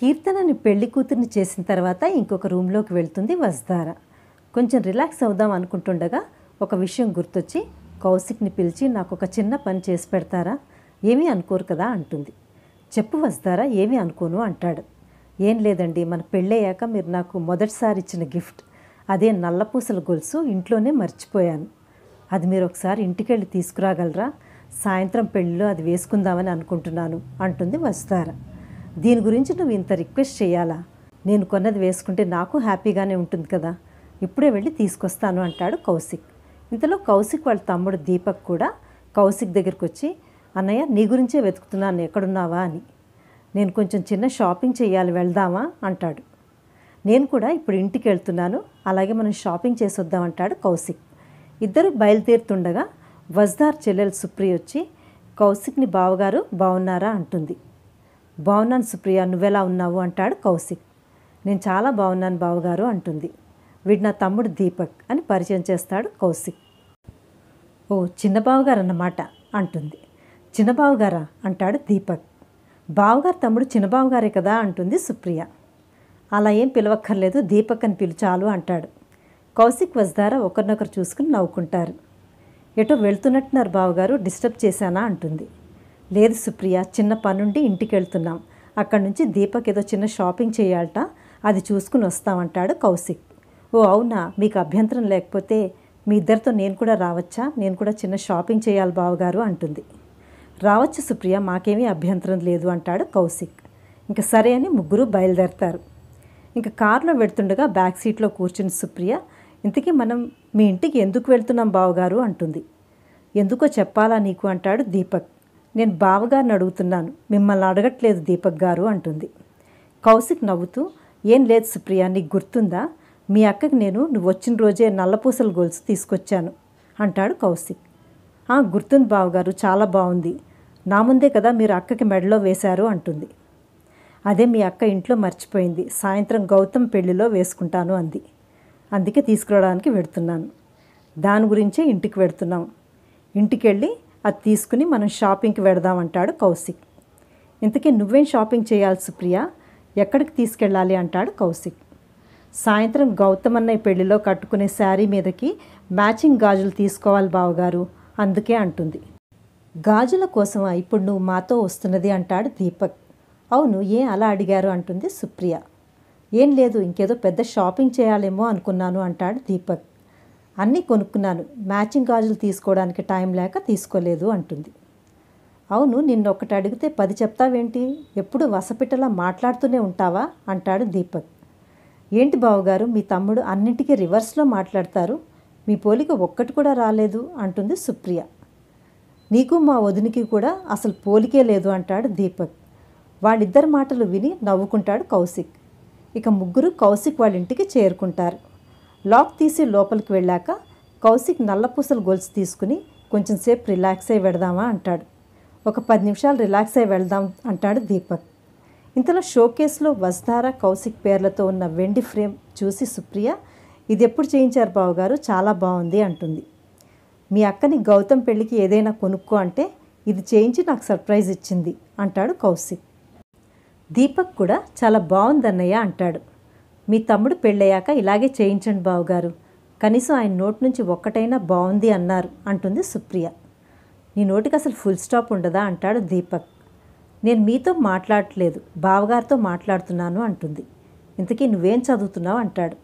కీర్తనని పెళ్లి కూతుర్ని చేసిన తర్వాత ఇంకొక రూమ్లోకి వెళ్తుంది వస్తారా కొంచెం రిలాక్స్ అవుదాం అనుకుంటుండగా ఒక విషయం గుర్తొచ్చి కౌశిక్ని పిలిచి నాకు ఒక చిన్న పని చేసి పెడతారా ఏమీ అనుకోరు కదా అంటుంది చెప్పు వస్తారా ఏమీ అనుకోను అంటాడు ఏం లేదండి మన పెళ్ళయ్యాక మీరు నాకు మొదటిసారి ఇచ్చిన గిఫ్ట్ అదే నల్లపూసల గొలుసు ఇంట్లోనే మర్చిపోయాను అది మీరు ఒకసారి ఇంటికెళ్ళి తీసుకురాగలరా సాయంత్రం పెళ్ళిలో అది వేసుకుందామని అనుకుంటున్నాను అంటుంది వస్తారా దీని గురించి నువ్వు ఇంత రిక్వెస్ట్ చేయాలా నేను కొన్నది వేసుకుంటే నాకు హ్యాపీగానే ఉంటుంది కదా ఇప్పుడే వెళ్ళి తీసుకొస్తాను అంటాడు కౌశిక్ ఇంతలో కౌశిక్ వాళ్ళ తమ్ముడు దీపక్ కూడా కౌశిక్ దగ్గరికి వచ్చి అన్నయ్య నీ గురించే వెతుకుతున్నాను ఎక్కడున్నావా అని నేను కొంచెం చిన్న షాపింగ్ చేయాలి వెళ్దామా అంటాడు నేను కూడా ఇప్పుడు ఇంటికి వెళ్తున్నాను అలాగే మనం షాపింగ్ చేసొద్దాం అంటాడు కౌశిక్ ఇద్దరు బయలుదేరుతుండగా వజ్దార్ చెల్లెలు సుప్రి వచ్చి కౌశిక్ని బావగారు బాగున్నారా అంటుంది బాగున్నాను సుప్రియ నువ్వెలా ఉన్నావు అంటాడు కౌశిక్ నేను చాలా బాగున్నాను బావగారు అంటుంది వీడు నా తమ్ముడు దీపక్ అని పరిచయం చేస్తాడు కౌశిక్ ఓ చిన్న అన్నమాట అంటుంది చిన్న అంటాడు దీపక్ బావగారు తమ్ముడు చిన్న కదా అంటుంది సుప్రియ అలా ఏం పిలవక్కర్లేదు దీపక్ అని పిలు చాలు అంటాడు కౌశిక్ వజ్దార ఒకరినొకరు చూసుకుని నవ్వుకుంటారు ఎటో వెళ్తున్నట్టున్నారు బావగారు డిస్టర్బ్ చేశానా అంటుంది లేదు సుప్రియ చిన్న పనుండి ఇంటికి వెళ్తున్నాం అక్కడి నుంచి దీపక్ ఏదో చిన్న షాపింగ్ చేయాలట అది చూసుకుని వస్తామంటాడు కౌశిక్ ఓ అవునా మీకు అభ్యంతరం లేకపోతే మీ ఇద్దరితో నేను కూడా రావచ్చా నేను కూడా చిన్న షాపింగ్ చేయాలి బావగారు అంటుంది రావచ్చు సుప్రియ మాకేమీ అభ్యంతరం లేదు అంటాడు కౌశిక్ ఇంకా సరే అని ముగ్గురు బయలుదేరతారు ఇంకా కారులో వెళ్తుండగా బ్యాక్ సీట్లో కూర్చుని సుప్రియ ఇంతకీ మనం మీ ఇంటికి ఎందుకు వెళ్తున్నాం బావగారు అంటుంది ఎందుకో చెప్పాలా నీకు అంటాడు దీపక్ నేను బావగారిని అడుగుతున్నాను మిమ్మల్ని అడగట్లేదు దీపక్ గారు అంటుంది కౌశిక్ నవ్వుతూ ఏం లేదు సుప్రియ నీకు గుర్తుందా మీ అక్కకి నేను నువ్వు వచ్చిన రోజే నల్లపూసల గొలుసు తీసుకొచ్చాను అంటాడు కౌశిక్ గుర్తుంది బావగారు చాలా బాగుంది నా ముందే కదా మీరు అక్కకి మెడలో వేశారు అంటుంది అదే మీ అక్క ఇంట్లో మర్చిపోయింది సాయంత్రం గౌతమ్ పెళ్లిలో వేసుకుంటాను అంది అందుకే తీసుకురావడానికి వెడుతున్నాను దాని గురించే ఇంటికి వెడుతున్నాం ఇంటికి వెళ్ళి అది తీసుకుని మనం షాపింగ్కి వెడదామంటాడు కౌశిక్ ఇంతకీ నువ్వేం షాపింగ్ చేయాలి సుప్రియ ఎక్కడికి తీసుకెళ్ళాలి అంటాడు కౌశిక్ సాయంత్రం అన్నయ్య పెళ్లిలో కట్టుకునే శారీ మీదకి మ్యాచింగ్ గాజులు తీసుకోవాలి బావగారు అందుకే అంటుంది గాజుల కోసం ఇప్పుడు నువ్వు మాతో వస్తున్నది అంటాడు దీపక్ అవును ఏం అలా అడిగారు అంటుంది సుప్రియ ఏం లేదు ఇంకేదో పెద్ద షాపింగ్ చేయాలేమో అనుకున్నాను అంటాడు దీపక్ అన్నీ కొనుక్కున్నాను మ్యాచింగ్ గాజులు తీసుకోవడానికి టైం లేక తీసుకోలేదు అంటుంది అవును నిన్న ఒకటి అడిగితే పది చెప్తావేంటి ఎప్పుడు వసపిట్టలా మాట్లాడుతూనే ఉంటావా అంటాడు దీపక్ ఏంటి బావగారు మీ తమ్ముడు అన్నింటికీ రివర్స్లో మాట్లాడతారు మీ పోలిక ఒక్కటి కూడా రాలేదు అంటుంది సుప్రియ నీకు మా వదినికి కూడా అసలు పోలికే లేదు అంటాడు దీపక్ వాళ్ళిద్దరి మాటలు విని నవ్వుకుంటాడు కౌశిక్ ఇక ముగ్గురు కౌశిక్ వాళ్ళ ఇంటికి చేరుకుంటారు లాక్ తీసి లోపలికి వెళ్ళాక కౌశిక్ నల్లపూసలు గొలుసు తీసుకుని కొంచెం సేపు రిలాక్స్ అయి వెడదామా అంటాడు ఒక పది నిమిషాలు రిలాక్స్ అయి వెళ్దాం అంటాడు దీపక్ ఇంతలో షోకేస్లో వస్తార కౌశిక్ పేర్లతో ఉన్న వెండి ఫ్రేమ్ చూసి సుప్రియ ఇది ఎప్పుడు చేయించారు బావగారు చాలా బాగుంది అంటుంది మీ అక్కని గౌతమ్ పెళ్ళికి ఏదైనా కొనుక్కో అంటే ఇది చేయించి నాకు సర్ప్రైజ్ ఇచ్చింది అంటాడు కౌశిక్ దీపక్ కూడా చాలా బాగుందన్నయ్య అంటాడు మీ తమ్ముడు పెళ్ళయ్యాక ఇలాగే చేయించండి బావగారు కనీసం ఆయన నోటి నుంచి ఒక్కటైనా బాగుంది అన్నారు అంటుంది సుప్రియ నీ నోటికి అసలు ఫుల్ స్టాప్ ఉండదా అంటాడు దీపక్ నేను మీతో మాట్లాడట్లేదు బావగారితో మాట్లాడుతున్నాను అంటుంది ఇంతకీ నువ్వేం చదువుతున్నావు అంటాడు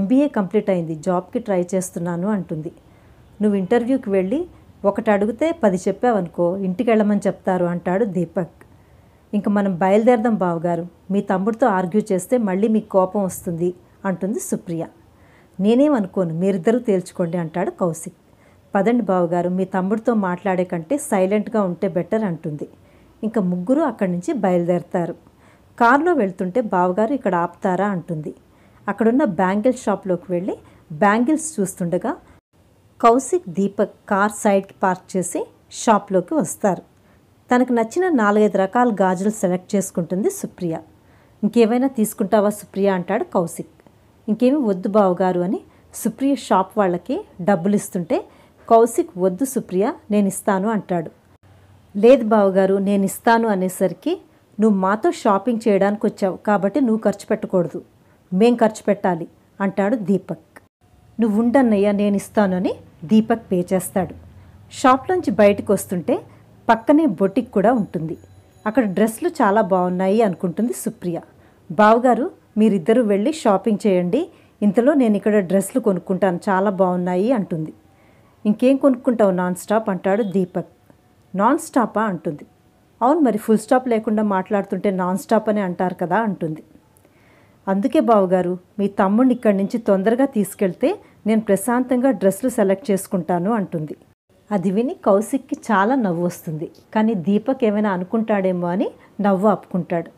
ఎంబీఏ కంప్లీట్ అయింది జాబ్కి ట్రై చేస్తున్నాను అంటుంది నువ్వు ఇంటర్వ్యూకి వెళ్ళి ఒకటి అడిగితే పది చెప్పావనుకో ఇంటికి వెళ్ళమని చెప్తారు అంటాడు దీపక్ ఇంక మనం బయలుదేరదాం బావగారు మీ తమ్ముడితో ఆర్గ్యూ చేస్తే మళ్ళీ మీకు కోపం వస్తుంది అంటుంది సుప్రియ నేనేమనుకోను మీరిద్దరూ తేల్చుకోండి అంటాడు కౌశిక్ పదండి బావగారు మీ తమ్ముడితో మాట్లాడే కంటే సైలెంట్గా ఉంటే బెటర్ అంటుంది ఇంకా ముగ్గురు అక్కడి నుంచి బయలుదేరతారు కారులో వెళ్తుంటే బావగారు ఇక్కడ ఆపుతారా అంటుంది అక్కడున్న బ్యాంగిల్ షాప్లోకి వెళ్ళి బ్యాంగిల్స్ చూస్తుండగా కౌశిక్ దీపక్ కార్ సైడ్కి పార్క్ చేసి షాప్లోకి వస్తారు తనకు నచ్చిన నాలుగైదు రకాల గాజులు సెలెక్ట్ చేసుకుంటుంది సుప్రియ ఇంకేమైనా తీసుకుంటావా సుప్రియ అంటాడు కౌశిక్ ఇంకేమి వద్దు బావగారు అని సుప్రియ షాప్ వాళ్ళకి డబ్బులు ఇస్తుంటే కౌశిక్ వద్దు సుప్రియ నేను ఇస్తాను అంటాడు లేదు బావగారు నేను ఇస్తాను అనేసరికి నువ్వు మాతో షాపింగ్ చేయడానికి వచ్చావు కాబట్టి నువ్వు ఖర్చు పెట్టకూడదు మేం ఖర్చు పెట్టాలి అంటాడు దీపక్ నువ్వు ఉండన్నయ్యా నేను ఇస్తాను అని దీపక్ పే చేస్తాడు షాప్లోంచి బయటకు వస్తుంటే పక్కనే బొటిక్ కూడా ఉంటుంది అక్కడ డ్రెస్లు చాలా బాగున్నాయి అనుకుంటుంది సుప్రియ బావగారు మీరిద్దరూ వెళ్ళి షాపింగ్ చేయండి ఇంతలో నేను ఇక్కడ డ్రెస్లు కొనుక్కుంటాను చాలా బాగున్నాయి అంటుంది ఇంకేం కొనుక్కుంటావు నాన్ స్టాప్ అంటాడు దీపక్ నాన్ స్టాపా అంటుంది అవును మరి ఫుల్ స్టాప్ లేకుండా మాట్లాడుతుంటే నాన్ స్టాప్ అని అంటారు కదా అంటుంది అందుకే బావగారు మీ తమ్ముడిని ఇక్కడి నుంచి తొందరగా తీసుకెళ్తే నేను ప్రశాంతంగా డ్రెస్లు సెలెక్ట్ చేసుకుంటాను అంటుంది అది విని కౌశిక్కి చాలా నవ్వు వస్తుంది కానీ దీపక్ ఏమైనా అనుకుంటాడేమో అని నవ్వు ఆపుకుంటాడు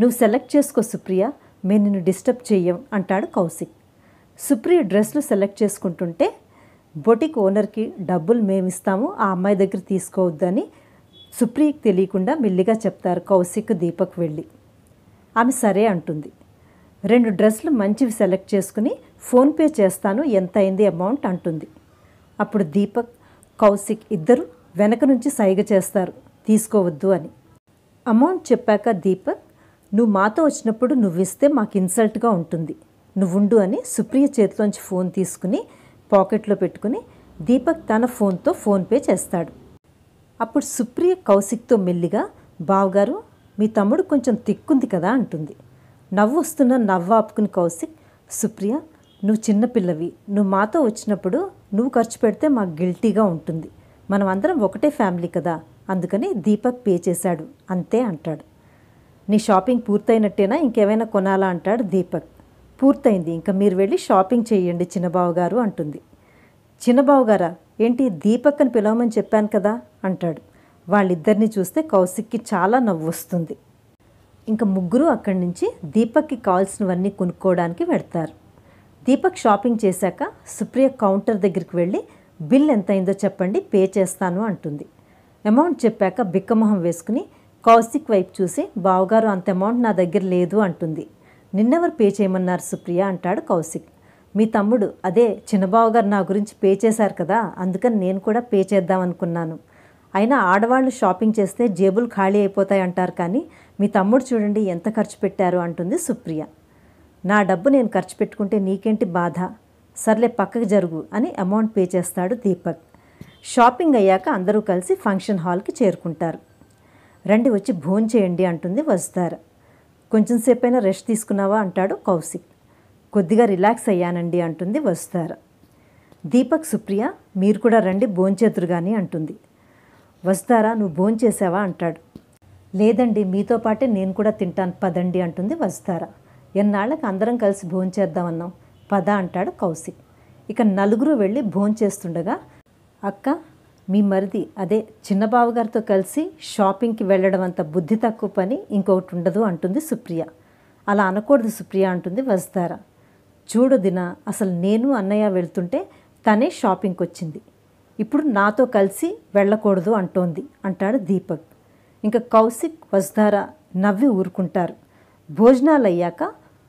నువ్వు సెలెక్ట్ చేసుకో సుప్రియ మేము నిన్ను డిస్టర్బ్ చెయ్యం అంటాడు కౌశిక్ సుప్రియ డ్రెస్లు సెలెక్ట్ చేసుకుంటుంటే బొటిక్ ఓనర్కి డబ్బులు మేమిస్తాము ఆ అమ్మాయి దగ్గర తీసుకోవద్దని సుప్రియకి తెలియకుండా మెల్లిగా చెప్తారు కౌశిక్ దీపక్ వెళ్ళి ఆమె సరే అంటుంది రెండు డ్రెస్లు మంచివి సెలెక్ట్ చేసుకుని ఫోన్పే చేస్తాను ఎంత అయింది అమౌంట్ అంటుంది అప్పుడు దీపక్ కౌశిక్ ఇద్దరు వెనక నుంచి సైగ చేస్తారు తీసుకోవద్దు అని అమౌంట్ చెప్పాక దీపక్ నువ్వు మాతో వచ్చినప్పుడు నువ్విస్తే మాకు ఇన్సల్ట్గా ఉంటుంది నువ్వుండు అని సుప్రియ చేతిలోంచి ఫోన్ తీసుకుని పాకెట్లో పెట్టుకుని దీపక్ తన ఫోన్తో ఫోన్పే చేస్తాడు అప్పుడు సుప్రియ కౌశిక్తో మెల్లిగా బావగారు మీ తమ్ముడు కొంచెం తిక్కుంది కదా అంటుంది నవ్వు వస్తున్న నవ్వు ఆపుకుని కౌశిక్ సుప్రియ నువ్వు చిన్నపిల్లవి నువ్వు మాతో వచ్చినప్పుడు నువ్వు ఖర్చు పెడితే మాకు గిల్టీగా ఉంటుంది మనం అందరం ఒకటే ఫ్యామిలీ కదా అందుకని దీపక్ పే చేశాడు అంతే అంటాడు నీ షాపింగ్ పూర్తయినట్టేనా ఇంకేమైనా కొనాలా అంటాడు దీపక్ పూర్తయింది ఇంకా మీరు వెళ్ళి షాపింగ్ చేయండి చిన్నబావు గారు అంటుంది చిన్నబావు గారా ఏంటి దీపక్ అని పిలవమని చెప్పాను కదా అంటాడు వాళ్ళిద్దరిని చూస్తే కౌశిక్కి చాలా నవ్వు వస్తుంది ఇంకా ముగ్గురు అక్కడి నుంచి దీపక్కి కావాల్సినవన్నీ కొనుక్కోవడానికి వెడతారు దీపక్ షాపింగ్ చేశాక సుప్రియ కౌంటర్ దగ్గరికి వెళ్ళి బిల్ ఎంత అయిందో చెప్పండి పే చేస్తాను అంటుంది అమౌంట్ చెప్పాక బిక్కమొహం వేసుకుని కౌశిక్ వైపు చూసి బావగారు అంత అమౌంట్ నా దగ్గర లేదు అంటుంది నిన్నెవరు పే చేయమన్నారు సుప్రియ అంటాడు కౌశిక్ మీ తమ్ముడు అదే చిన్నబావగారు నా గురించి పే చేశారు కదా అందుకని నేను కూడా పే చేద్దామనుకున్నాను అయినా ఆడవాళ్ళు షాపింగ్ చేస్తే జేబులు ఖాళీ అయిపోతాయి అంటారు కానీ మీ తమ్ముడు చూడండి ఎంత ఖర్చు పెట్టారు అంటుంది సుప్రియ నా డబ్బు నేను ఖర్చు పెట్టుకుంటే నీకేంటి బాధ సర్లే పక్కకు జరుగు అని అమౌంట్ పే చేస్తాడు దీపక్ షాపింగ్ అయ్యాక అందరూ కలిసి ఫంక్షన్ హాల్కి చేరుకుంటారు రండి వచ్చి భోన్ చేయండి అంటుంది వస్తారు కొంచెం సేపైనా రెస్ట్ తీసుకున్నావా అంటాడు కౌశిక్ కొద్దిగా రిలాక్స్ అయ్యానండి అంటుంది వస్తారు దీపక్ సుప్రియ మీరు కూడా రండి భోంచేతురు కానీ అంటుంది వస్తారా నువ్వు భోంచేసావా అంటాడు లేదండి మీతో పాటే నేను కూడా తింటాను పదండి అంటుంది వస్తారా ఎన్నాళ్ళకి అందరం కలిసి భోంచేద్దామన్నాం పద అంటాడు కౌశిక్ ఇక నలుగురు వెళ్ళి భోంచేస్తుండగా అక్క మీ మరిది అదే చిన్నబావగారితో కలిసి షాపింగ్కి వెళ్ళడం అంత బుద్ధి తక్కువ పని ఇంకొకటి ఉండదు అంటుంది సుప్రియ అలా అనకూడదు సుప్రియ అంటుంది వస్తారా చూడు దిన అసలు నేను అన్నయ్య వెళ్తుంటే తనే షాపింగ్కి వచ్చింది ఇప్పుడు నాతో కలిసి వెళ్ళకూడదు అంటోంది అంటాడు దీపక్ ఇంకా కౌశిక్ వస్తారా నవ్వి ఊరుకుంటారు భోజనాలు అయ్యాక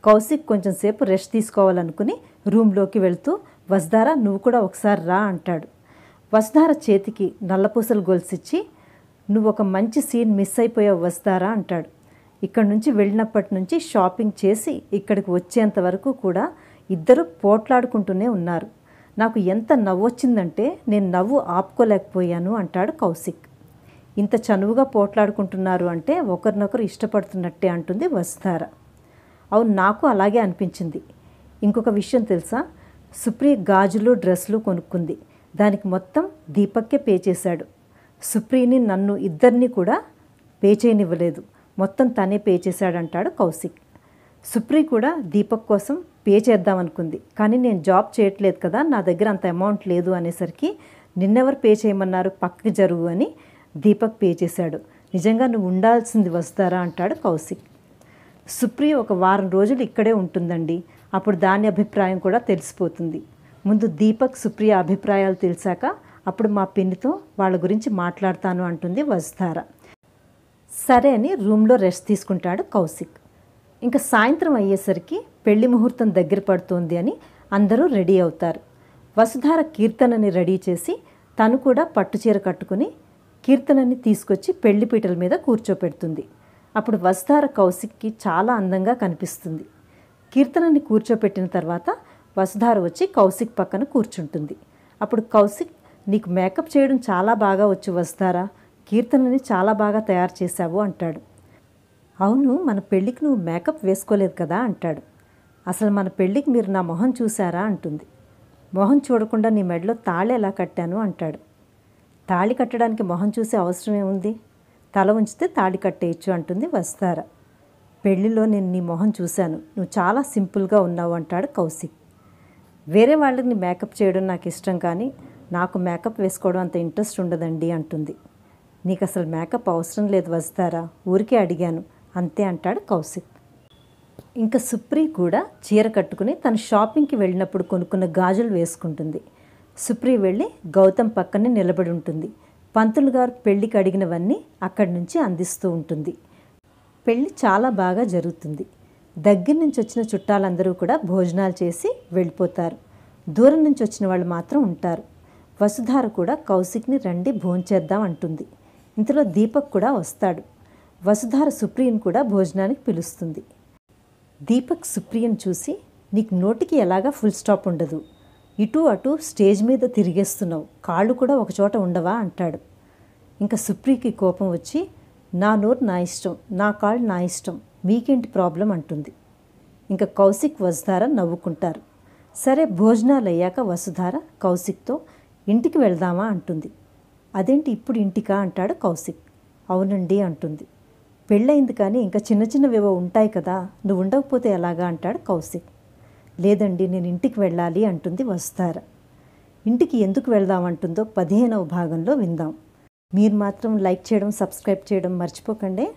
కౌశిక్ కొంచెం సేపు రెస్ట్ తీసుకోవాలనుకుని రూమ్లోకి వెళ్తూ వసుధార నువ్వు కూడా ఒకసారి రా అంటాడు వస్దార చేతికి నల్లపూసలు గొలిసిచ్చి నువ్వు ఒక మంచి సీన్ మిస్ అయిపోయావు వస్తారా అంటాడు ఇక్కడ నుంచి వెళ్ళినప్పటి నుంచి షాపింగ్ చేసి ఇక్కడికి వచ్చేంత వరకు కూడా ఇద్దరు పోట్లాడుకుంటూనే ఉన్నారు నాకు ఎంత నవ్వు వచ్చిందంటే నేను నవ్వు ఆపుకోలేకపోయాను అంటాడు కౌశిక్ ఇంత చనువుగా పోట్లాడుకుంటున్నారు అంటే ఒకరినొకరు ఇష్టపడుతున్నట్టే అంటుంది వస్తారా అవును నాకు అలాగే అనిపించింది ఇంకొక విషయం తెలుసా సుప్రియ గాజులు డ్రెస్సులు కొనుక్కుంది దానికి మొత్తం దీపక్కే పే చేశాడు సుప్రియని నన్ను ఇద్దరిని కూడా పే చేయనివ్వలేదు మొత్తం తనే పే చేశాడంటాడు కౌశిక్ సుప్రీ కూడా దీపక్ కోసం పే చేద్దామనుకుంది కానీ నేను జాబ్ చేయట్లేదు కదా నా దగ్గర అంత అమౌంట్ లేదు అనేసరికి నిన్నెవరు పే చేయమన్నారు పక్కకి జరుగు అని దీపక్ పే చేశాడు నిజంగా నువ్వు ఉండాల్సింది వస్తారా అంటాడు కౌశిక్ సుప్రియ ఒక వారం రోజులు ఇక్కడే ఉంటుందండి అప్పుడు దాని అభిప్రాయం కూడా తెలిసిపోతుంది ముందు దీపక్ సుప్రియ అభిప్రాయాలు తెలిసాక అప్పుడు మా పిన్నితో వాళ్ళ గురించి మాట్లాడతాను అంటుంది వసుధార సరే అని రూమ్లో రెస్ట్ తీసుకుంటాడు కౌశిక్ ఇంకా సాయంత్రం అయ్యేసరికి పెళ్లి ముహూర్తం దగ్గర పడుతోంది అని అందరూ రెడీ అవుతారు వసుధార కీర్తనని రెడీ చేసి తను కూడా పట్టుచీర కట్టుకుని కీర్తనని తీసుకొచ్చి పెళ్లిపీటల మీద కూర్చోపెడుతుంది అప్పుడు వస్తార కౌశిక్కి చాలా అందంగా కనిపిస్తుంది కీర్తనని కూర్చోపెట్టిన తర్వాత వసుధార వచ్చి కౌశిక్ పక్కన కూర్చుంటుంది అప్పుడు కౌశిక్ నీకు మేకప్ చేయడం చాలా బాగా వచ్చు వస్తారా కీర్తనని చాలా బాగా తయారు చేశావు అంటాడు అవును మన పెళ్ళికి నువ్వు మేకప్ వేసుకోలేదు కదా అంటాడు అసలు మన పెళ్ళికి మీరు నా మొహం చూసారా అంటుంది మొహం చూడకుండా నీ మెడలో తాళి ఎలా కట్టాను అంటాడు తాళి కట్టడానికి మొహం చూసే అవసరమే ఉంది తల ఉంచితే తాడి కట్టేయచ్చు అంటుంది వస్తార పెళ్లిలో నేను నీ మొహం చూశాను నువ్వు చాలా సింపుల్గా ఉన్నావు అంటాడు కౌశిక్ వేరే వాళ్ళని మేకప్ చేయడం నాకు ఇష్టం కానీ నాకు మేకప్ వేసుకోవడం అంత ఇంట్రెస్ట్ ఉండదండి అంటుంది నీకు అసలు మేకప్ అవసరం లేదు వస్తారా ఊరికే అడిగాను అంతే అంటాడు కౌశిక్ ఇంకా సుప్రీ కూడా చీర కట్టుకుని తన షాపింగ్కి వెళ్ళినప్పుడు కొనుక్కున్న గాజులు వేసుకుంటుంది సుప్రీ వెళ్ళి గౌతమ్ పక్కనే నిలబడి ఉంటుంది పంతులు గారు పెళ్లికి అడిగినవన్నీ అక్కడి నుంచి అందిస్తూ ఉంటుంది పెళ్ళి చాలా బాగా జరుగుతుంది దగ్గర నుంచి వచ్చిన చుట్టాలందరూ కూడా భోజనాలు చేసి వెళ్ళిపోతారు దూరం నుంచి వచ్చిన వాళ్ళు మాత్రం ఉంటారు వసుధార కూడా కౌశిక్ని రండి భోంచేద్దాం అంటుంది ఇంతలో దీపక్ కూడా వస్తాడు వసుధార సుప్రియను కూడా భోజనానికి పిలుస్తుంది దీపక్ సుప్రియను చూసి నీకు నోటికి ఎలాగా ఫుల్ స్టాప్ ఉండదు ఇటు అటు స్టేజ్ మీద తిరిగేస్తున్నావు కాళ్ళు కూడా ఒకచోట ఉండవా అంటాడు ఇంకా సుప్రీకి కోపం వచ్చి నా నోరు నా ఇష్టం నా కాళ్ళు నా ఇష్టం మీకేంటి ప్రాబ్లం అంటుంది ఇంకా కౌశిక్ వసుధార నవ్వుకుంటారు సరే భోజనాలు అయ్యాక వసుధార కౌశిక్తో ఇంటికి వెళ్దామా అంటుంది అదేంటి ఇప్పుడు ఇంటికా అంటాడు కౌశిక్ అవునండి అంటుంది పెళ్ళయింది కానీ ఇంకా చిన్న చిన్నవివో ఉంటాయి కదా నువ్వు ఉండకపోతే ఎలాగా అంటాడు కౌశిక్ లేదండి నేను ఇంటికి వెళ్ళాలి అంటుంది వస్తార ఇంటికి ఎందుకు వెళ్దామంటుందో పదిహేనవ భాగంలో విందాం మీరు మాత్రం లైక్ చేయడం సబ్స్క్రైబ్ చేయడం మర్చిపోకండి